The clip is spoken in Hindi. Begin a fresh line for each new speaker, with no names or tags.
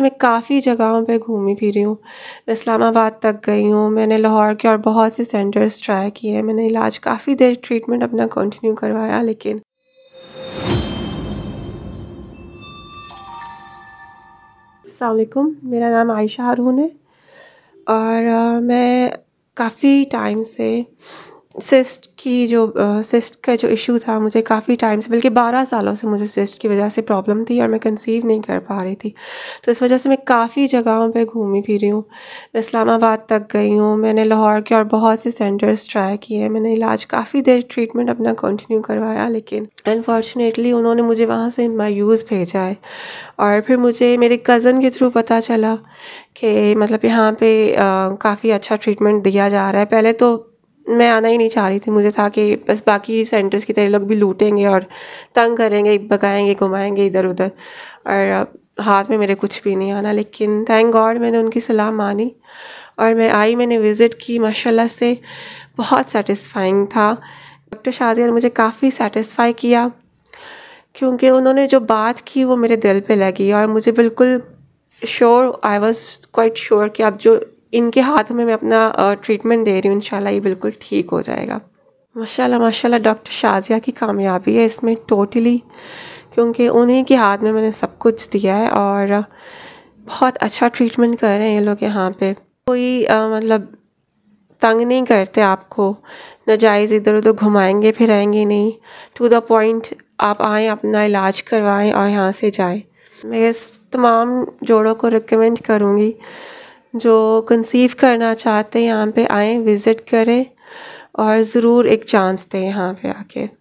मैं काफ़ी जगहों पे घूमी फिरी हूँ इस्लामाबाद तक गई हूँ मैंने लाहौर के और बहुत से सेंटर्स ट्राई किए हैं मैंने इलाज काफ़ी देर ट्रीटमेंट अपना कंटिन्यू करवाया लेकिन अलकुम मेरा नाम आयशा हारून है और मैं काफ़ी टाइम से सिस्ट की जो सिस्ट का जो इशू था मुझे काफ़ी टाइम से बल्कि बारह सालों से मुझे सिस्ट की वजह से प्रॉब्लम थी और मैं कंसीव नहीं कर पा रही थी तो इस वजह से मैं काफ़ी जगहों पे घूमी फिरी हूँ मैं इस्लामाबाद तक गई हूँ मैंने लाहौर के और बहुत से सेंटर्स ट्राई किए मैंने इलाज काफ़ी देर ट्रीटमेंट अपना कंटिन्यू करवाया लेकिन अनफॉर्चुनेटली उन्होंने मुझे वहाँ से मायूज़ भेजा है और फिर मुझे मेरे कज़न के थ्रू पता चला कि मतलब यहाँ पे काफ़ी अच्छा ट्रीटमेंट दिया जा रहा है पहले तो मैं आना ही नहीं चाह रही थी मुझे था कि बस बाकी सेंटर्स की तरह लोग भी लूटेंगे और तंग करेंगे बकाएंगे घुमाएंगे इधर उधर और हाथ में मेरे कुछ भी नहीं आना लेकिन थैंक गॉड मैंने उनकी सलाह मानी और मैं आई मैंने विज़िट की माशाल्लाह से बहुत सेटिस्फाइंग था डॉक्टर शाजिया ने मुझे काफ़ी सेटिस्फाई किया क्योंकि उन्होंने जो बात की वो मेरे दिल पे लगी और मुझे बिल्कुल sure I was quite sure कि आप जो इनके हाथ में मैं अपना ट्रीटमेंट दे रही हूँ इन ये बिल्कुल ठीक हो जाएगा माशाल्लाह माशाल्लाह डॉक्टर शाजिया की कामयाबी है इसमें टोटली क्योंकि उन्हीं के हाथ में मैंने सब कुछ दिया है और बहुत अच्छा ट्रीटमेंट कर रहे हैं ये लोग यहाँ पे कोई मतलब तंग नहीं करते आपको नजायज़ इधर उधर घुमाएंगे फिराएंगे नहीं टू द पॉइंट आप आएँ अपना इलाज करवाएं और यहाँ से जाएं मैं इस तमाम जोड़ों को रिकमेंड करूँगी जो कंसीव करना चाहते हैं यहाँ पे आएँ विज़िट करें और ज़रूर एक चांस दें यहाँ पे आके